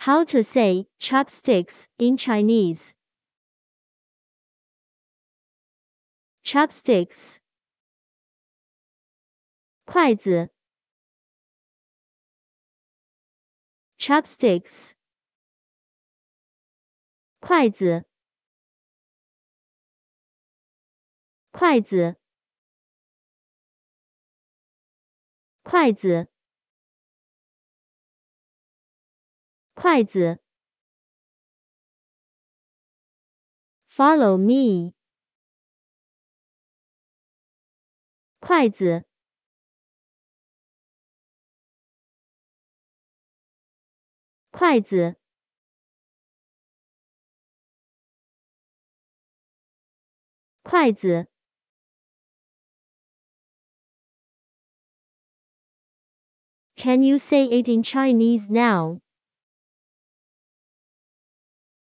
How to say chopsticks in Chinese. Chopsticks. 筷子 chopsticks 筷子筷子筷子筷子筷子。Follow me，筷子。筷子。筷子。Can you say it in Chinese now?